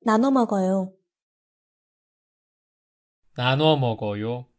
나눠 먹어요. 나눠 먹어요.